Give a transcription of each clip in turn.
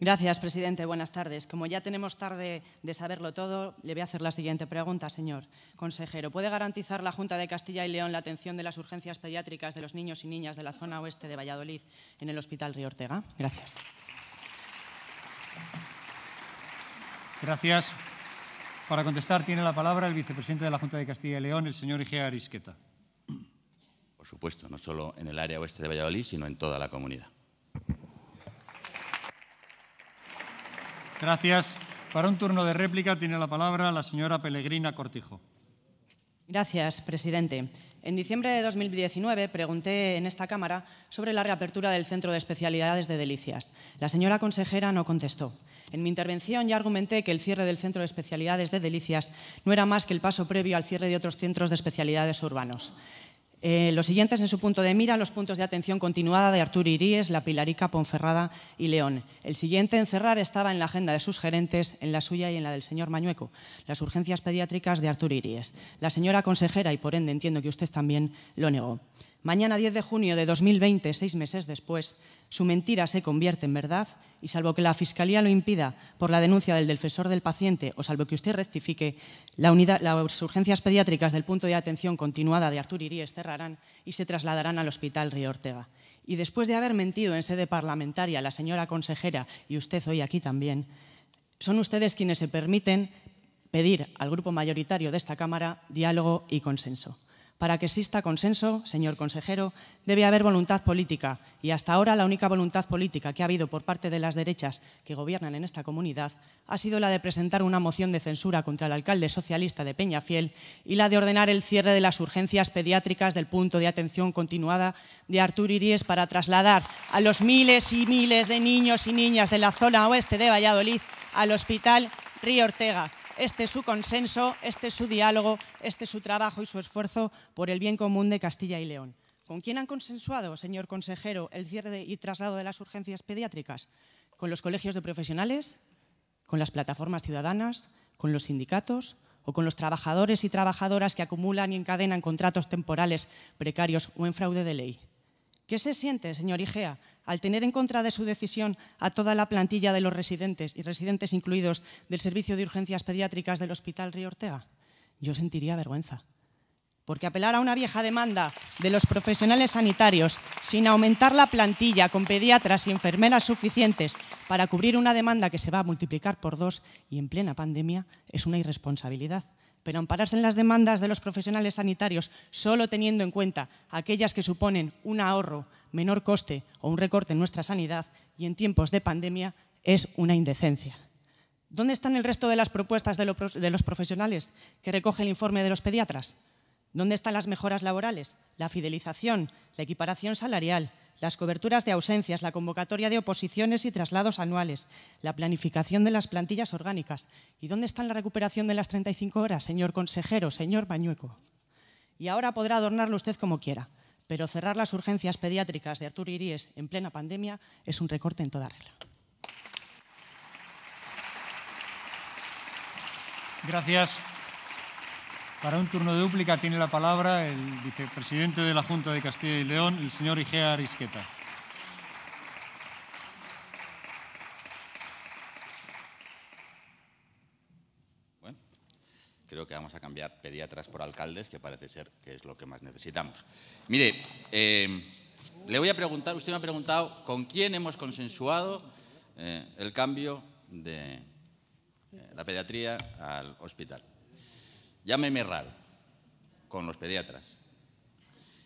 Gracias, presidente. Buenas tardes. Como ya tenemos tarde de saberlo todo, le voy a hacer la siguiente pregunta, señor consejero. ¿Puede garantizar la Junta de Castilla y León la atención de las urgencias pediátricas de los niños y niñas de la zona oeste de Valladolid en el Hospital Río Ortega? Gracias. Gracias. Para contestar tiene la palabra el vicepresidente de la Junta de Castilla y León, el señor Igea Arisqueta. Por supuesto, no solo en el área oeste de Valladolid, sino en toda la comunidad. Gracias. Para un turno de réplica tiene la palabra la señora Pellegrina Cortijo. Gracias, presidente. En diciembre de 2019 pregunté en esta Cámara sobre la reapertura del Centro de Especialidades de Delicias. La señora consejera no contestó. En mi intervención ya argumenté que el cierre del Centro de Especialidades de Delicias no era más que el paso previo al cierre de otros centros de especialidades urbanos. Eh, los siguientes en su punto de mira, los puntos de atención continuada de Artur Iríes, La Pilarica, Ponferrada y León. El siguiente encerrar estaba en la agenda de sus gerentes, en la suya y en la del señor Mañueco, las urgencias pediátricas de Artur Iríes. La señora consejera, y por ende entiendo que usted también, lo negó. Mañana 10 de junio de 2020, seis meses después, su mentira se convierte en verdad y salvo que la Fiscalía lo impida por la denuncia del defensor del paciente o salvo que usted rectifique, las urgencias pediátricas del punto de atención continuada de Artur Iríes cerrarán y se trasladarán al Hospital Río Ortega. Y después de haber mentido en sede parlamentaria la señora consejera y usted hoy aquí también, son ustedes quienes se permiten pedir al grupo mayoritario de esta Cámara diálogo y consenso. Para que exista consenso, señor consejero, debe haber voluntad política y hasta ahora la única voluntad política que ha habido por parte de las derechas que gobiernan en esta comunidad ha sido la de presentar una moción de censura contra el alcalde socialista de Peñafiel y la de ordenar el cierre de las urgencias pediátricas del punto de atención continuada de Artur Iries para trasladar a los miles y miles de niños y niñas de la zona oeste de Valladolid al hospital Río Ortega este es su consenso, este es su diálogo, este es su trabajo y su esfuerzo por el bien común de Castilla y León. ¿Con quién han consensuado, señor consejero, el cierre y traslado de las urgencias pediátricas? ¿Con los colegios de profesionales? ¿Con las plataformas ciudadanas? ¿Con los sindicatos? o con los trabajadores y trabajadoras que acumulan y encadenan contratos temporales precarios o en fraude de ley. ¿Qué se siente, señor Igea, al tener en contra de su decisión a toda la plantilla de los residentes y residentes incluidos del Servicio de Urgencias Pediátricas del Hospital Río Ortega? Yo sentiría vergüenza. Porque apelar a una vieja demanda de los profesionales sanitarios sin aumentar la plantilla con pediatras y enfermeras suficientes para cubrir una demanda que se va a multiplicar por dos y en plena pandemia es una irresponsabilidad pero ampararse en las demandas de los profesionales sanitarios solo teniendo en cuenta aquellas que suponen un ahorro, menor coste o un recorte en nuestra sanidad y en tiempos de pandemia es una indecencia. ¿Dónde están el resto de las propuestas de los profesionales que recoge el informe de los pediatras? ¿Dónde están las mejoras laborales, la fidelización, la equiparación salarial, las coberturas de ausencias, la convocatoria de oposiciones y traslados anuales, la planificación de las plantillas orgánicas. ¿Y dónde está la recuperación de las 35 horas, señor consejero, señor Bañueco? Y ahora podrá adornarlo usted como quiera, pero cerrar las urgencias pediátricas de Arturo Iríes en plena pandemia es un recorte en toda regla. Gracias. Para un turno de dúplica tiene la palabra el vicepresidente de la Junta de Castilla y León, el señor Igea Arisqueta. Bueno, creo que vamos a cambiar pediatras por alcaldes, que parece ser que es lo que más necesitamos. Mire, eh, le voy a preguntar, usted me ha preguntado con quién hemos consensuado eh, el cambio de eh, la pediatría al hospital. Llámeme RAL, con los pediatras.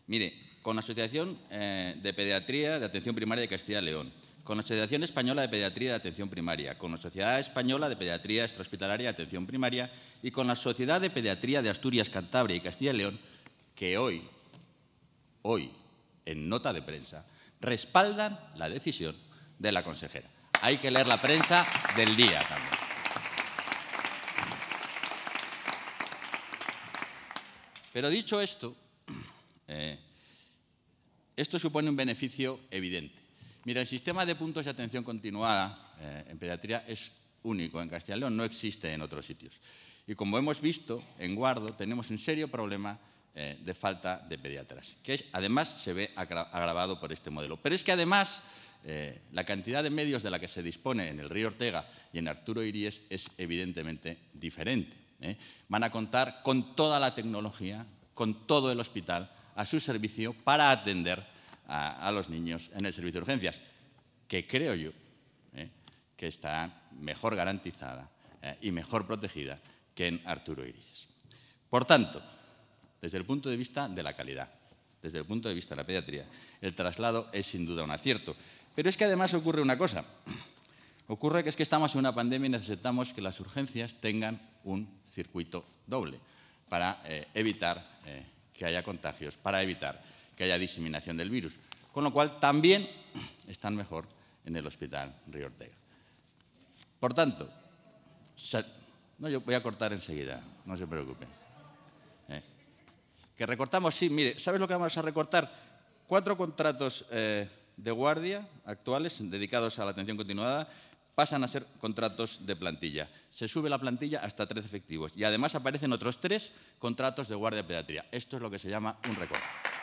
Mire, con la Asociación eh, de Pediatría de Atención Primaria de Castilla y León, con la Asociación Española de Pediatría de Atención Primaria, con la Sociedad Española de Pediatría Extrahospitalaria de Atención Primaria y con la Sociedad de Pediatría de Asturias, Cantabria y Castilla y León, que hoy, hoy, en nota de prensa, respaldan la decisión de la consejera. Hay que leer la prensa del día también. Pero dicho esto, eh, esto supone un beneficio evidente. Mira, el sistema de puntos de atención continuada eh, en pediatría es único en Castilla y León, no existe en otros sitios. Y como hemos visto, en Guardo tenemos un serio problema eh, de falta de pediatras, que además se ve agravado por este modelo. Pero es que además la cantidad de medios de la que se dispone en el río Ortega y en Arturo Iríes es evidentemente diferente. ¿eh? Van a contar con toda la tecnología, con todo el hospital a su servicio para atender a, los niños en el servicio de urgencias, que creo yo ¿eh? que está mejor garantizada eh, y mejor protegida que en Arturo Iris. Por tanto, desde el punto de vista de la calidad, desde el punto de vista de la pediatría, el traslado es sin duda un acierto. Pero es que además ocurre una cosa. Ocurre que es que estamos en una pandemia y necesitamos que las urgencias tengan un circuito doble para eh, evitar eh, que haya contagios, para evitar que haya diseminación del virus. Con lo cual, también están mejor en el hospital Río Ortega. Por tanto, no, yo voy a cortar enseguida, no se preocupen. ¿eh? que recortamos, sí, mire, ¿sabes lo que vamos a recortar? Cuatro contratos de guardia actuales dedicados a la atención continuada pasan a ser contratos de plantilla. Se sube la plantilla hasta tres efectivos y además aparecen otros tres contratos de guardia pediatría. Esto es lo que se llama un recorte.